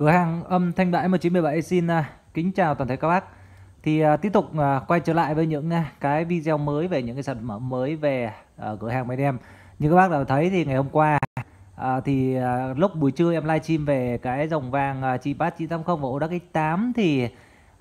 Cửa hàng âm thanh đại 1917 xin à, kính chào toàn thể các bác. Thì à, tiếp tục à, quay trở lại với những cái video mới về những cái sản phẩm mới về uh, cửa hàng bên em. Như các bác đã thấy thì ngày hôm qua thì lúc buổi trưa em livestream về cái dòng vàng uh, Chipat 980 và Odax 8 thì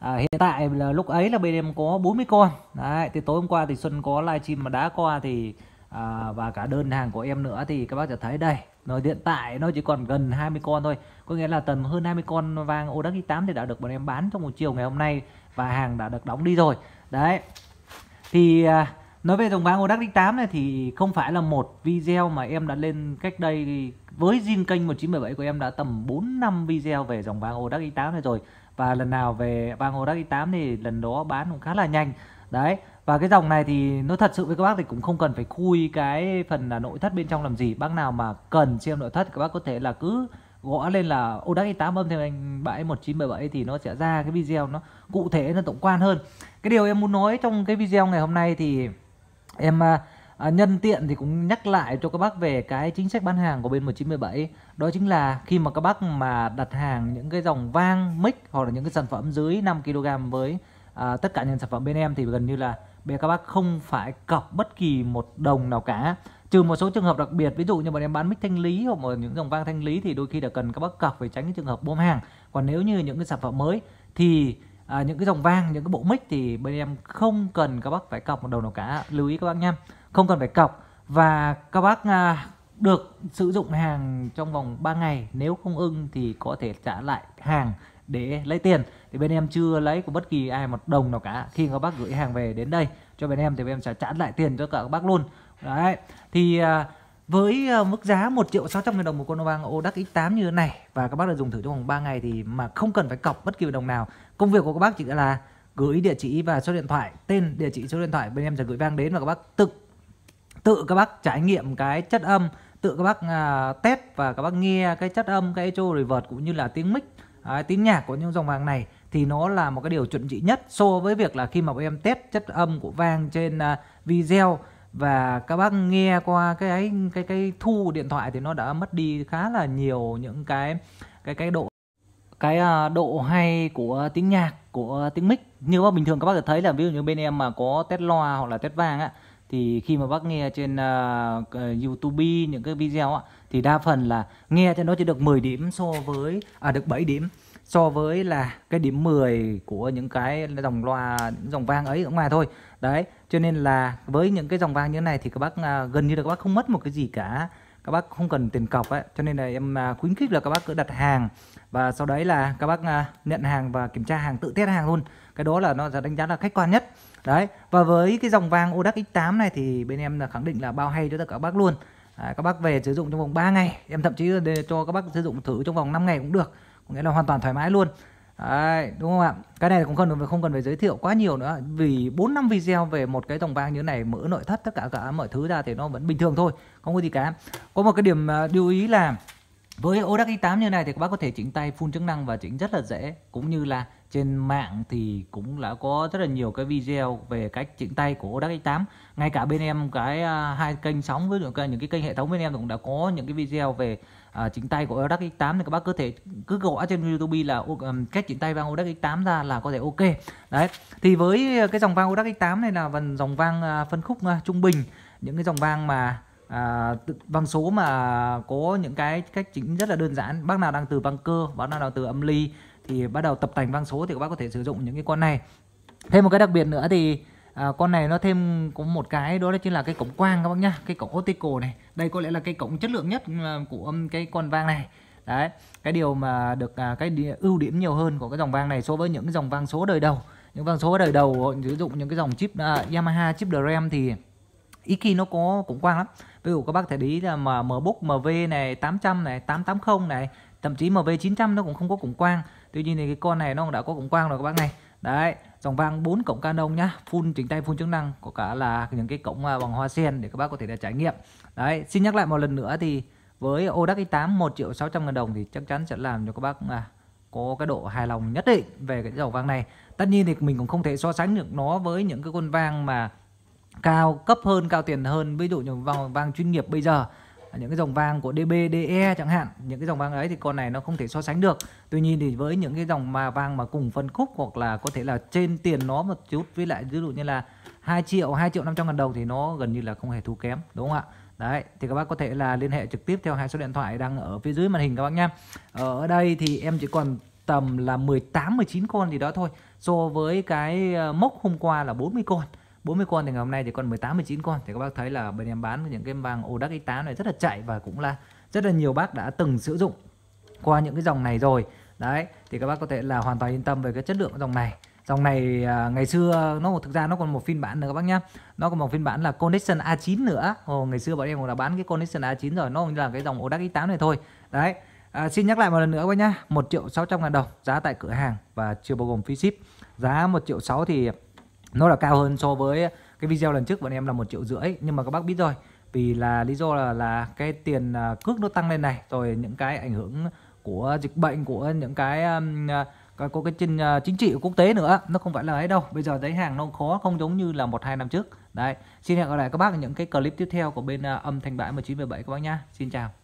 hiện tại là lúc ấy là bên em có 40 con Đấy, thì tối hôm qua thì Xuân có livestream mà đá qua thì à, và cả đơn hàng của em nữa thì các bác sẽ thấy đây nó hiện tại nó chỉ còn gần 20 con thôi có nghĩa là tầm hơn 20 con vàng Odax 8 thì đã được bọn em bán trong một chiều ngày hôm nay và hàng đã được đóng đi rồi đấy thì à, nói về dòng vàng Odax 8 này thì không phải là một video mà em đã lên cách đây với zin kênh 1977 của em đã tầm 4 năm video về dòng vàng Odax 8 này rồi và lần nào về vàng Odax 8 thì lần đó bán cũng khá là nhanh đấy và cái dòng này thì nó thật sự với các bác thì cũng không cần phải khui cái phần là nội thất bên trong làm gì bác nào mà cần xem nội thất các bác có thể là cứ gõ lên là Odax i8 âm thêm anh bãi 1977 thì nó sẽ ra cái video nó cụ thể nó tổng quan hơn cái điều em muốn nói trong cái video ngày hôm nay thì em à, à nhân tiện thì cũng nhắc lại cho các bác về cái chính sách bán hàng của bên 1917 đó chính là khi mà các bác mà đặt hàng những cái dòng vang mic hoặc là những cái sản phẩm dưới 5 kg với à, tất cả những sản phẩm bên em thì gần như là bây giờ các bác không phải cọc bất kỳ một đồng nào cả trừ một số trường hợp đặc biệt ví dụ như bọn em bán mic thanh lý hoặc một những dòng vang thanh lý thì đôi khi là cần các bác cọc để tránh cái trường hợp bom hàng còn nếu như những cái sản phẩm mới thì à, những cái dòng vang những cái bộ mic thì bên em không cần các bác phải cọc một đồng nào cả lưu ý các bác nha không cần phải cọc và các bác à, được sử dụng hàng trong vòng 3 ngày nếu không ưng thì có thể trả lại hàng để lấy tiền thì bên em chưa lấy của bất kỳ ai một đồng nào cả khi các bác gửi hàng về đến đây cho bên em thì bên em sẽ trả lại tiền cho cả các bác luôn đấy thì à, với à, mức giá 1 triệu 600 nghìn đồng một con vàng Odax X8 như thế này và các bác đã dùng thử trong vòng 3 ngày thì mà không cần phải cọc bất kỳ đồng nào công việc của các bác chỉ là gửi địa chỉ và số điện thoại tên địa chỉ số điện thoại bên em sẽ gửi vang đến và các bác tự tự các bác trải nghiệm cái chất âm tự các bác à, test và các bác nghe cái chất âm cái echo reverb cũng như là tiếng mic à, tiếng nhạc của những dòng vàng này thì nó là một cái điều chuẩn trị nhất so với việc là khi mà bọn em test chất âm của vang trên à, video và các bác nghe qua cái ấy cái cái thu điện thoại thì nó đã mất đi khá là nhiều những cái cái cái độ cái à, độ hay của tiếng nhạc của tiếng mic như bác bình thường các bác có thấy là ví dụ như bên em mà có test loa hoặc là test vang á thì khi mà bác nghe trên uh, YouTube những cái video ạ thì đa phần là nghe cho nó chỉ được 10 điểm so với à được 7 điểm so với là cái điểm 10 của những cái dòng loa dòng vang ấy ở ngoài thôi đấy cho nên là với những cái dòng vang như thế này thì các bác uh, gần như là các bác không mất một cái gì cả các bác không cần tiền cọc ấy cho nên là em à, khuyến khích là các bác cứ đặt hàng và sau đấy là các bác nhận hàng và kiểm tra hàng tự test hàng luôn cái đó là nó sẽ đánh giá là khách quan nhất đấy và với cái dòng vàng Odax X8 này thì bên em là khẳng định là bao hay cho tất cả các bác luôn à, các bác về sử dụng trong vòng 3 ngày em thậm chí để cho các bác sử dụng thử trong vòng 5 ngày cũng được có nghĩa là hoàn toàn thoải mái luôn Đấy, đúng không ạ? Cái này cũng không không cần phải giới thiệu quá nhiều nữa vì 4 năm video về một cái dòng vàng như thế này mỡ nội thất tất cả cả mọi thứ ra thì nó vẫn bình thường thôi, không có gì cả. Có một cái điểm à, lưu ý là với Odax i8 như này thì các bác có thể chỉnh tay full chức năng và chỉnh rất là dễ cũng như là trên mạng thì cũng đã có rất là nhiều cái video về cách chỉnh tay của Odax i8 ngay cả bên em cái uh, hai kênh sóng với những cái kênh hệ thống bên em cũng đã có những cái video về uh, chỉnh tay của Odax X8 thì các bác có thể cứ gõ trên YouTube là um, cách chỉnh tay vang Odax X8 ra là có thể ok đấy thì với à, cái dòng vang Odax X8 này là dòng vang uh, phân khúc uh, trung bình những cái dòng vang mà à, băng số mà có những cái cách chính rất là đơn giản bác nào đang từ băng cơ bác nào đang từ âm ly thì bắt đầu tập thành băng số thì các bác có thể sử dụng những cái con này thêm một cái đặc biệt nữa thì à, con này nó thêm có một cái đó chính là cái cổng quang các bác nhá cái cổng optical này đây có lẽ là cái cổng chất lượng nhất ừ, của ừ, cái con vang này đấy cái điều mà được à, cái ưu điểm nhiều hơn của cái dòng vang này so với những dòng vang số đời đầu những vang số đời đầu sử dụng những cái dòng chip uh, Yamaha chip DRAM thì Iki nó có cũng quang lắm ví dụ các bác thể lý là mà MBook MV này 800 này 880 này thậm chí MV 900 nó cũng không có cũng quang tuy nhiên thì cái con này nó đã có cũng quang rồi các bác này đấy dòng vang 4 cổng Canon nhá full chỉnh tay full chức năng có cả là những cái cổng à, bằng hoa sen để các bác có thể là trải nghiệm đấy xin nhắc lại một lần nữa thì với Odax i8 1 triệu 600 ngàn đồng thì chắc chắn sẽ làm cho các bác à, có cái độ hài lòng nhất định về cái dòng vang này tất nhiên thì mình cũng không thể so sánh được nó với những cái con vang mà cao cấp hơn cao tiền hơn ví dụ như vòng vang chuyên nghiệp bây giờ những cái dòng vàng của DB, DE chẳng hạn những cái dòng vàng ấy thì con này nó không thể so sánh được tuy nhiên thì với những cái dòng mà vàng mà cùng phân khúc hoặc là có thể là trên tiền nó một chút với lại ví dụ như là 2 triệu 2 triệu 500 ngàn đồng thì nó gần như là không hề thua kém đúng không ạ đấy thì các bác có thể là liên hệ trực tiếp theo hai số điện thoại đang ở phía dưới màn hình các bác nhé ở đây thì em chỉ còn tầm là 18 19 con gì đó thôi so với cái ờ, mốc hôm qua là 40 con 40 con thì ngày hôm nay thì còn 18 19 con thì các bác thấy là bên em bán những cái vàng Odax X8 này rất là chạy và cũng là rất là nhiều bác đã từng sử dụng qua những cái dòng này rồi đấy thì các bác có thể là hoàn toàn yên tâm về cái chất lượng của dòng này dòng này à, ngày xưa nó thực ra nó còn một phiên bản nữa các bác nhá nó còn một phiên bản là connection A9 nữa Ồ, ngày xưa bọn em cũng đã bán cái connection A9 rồi nó cũng là cái dòng Odax X8 này thôi đấy à, xin nhắc lại một lần nữa các bác nhá 1 triệu 600 ngàn đồng giá tại cửa hàng và chưa bao gồm phí ship giá 1 triệu 6 thì nó là cao hơn so với cái video lần trước bọn em là một triệu rưỡi nhưng mà các bác biết rồi vì là lý do là là cái tiền à, cước nó tăng lên này rồi những cái ảnh hưởng của dịch bệnh của những cái um, à, có cái trên à, chính trị của quốc tế nữa nó không phải là ấy đâu bây giờ giấy hàng nó khó không giống như là một hai năm trước đấy xin hẹn gặp lại các bác những cái clip tiếp theo của bên âm thanh bãi 1917 các bác nha xin chào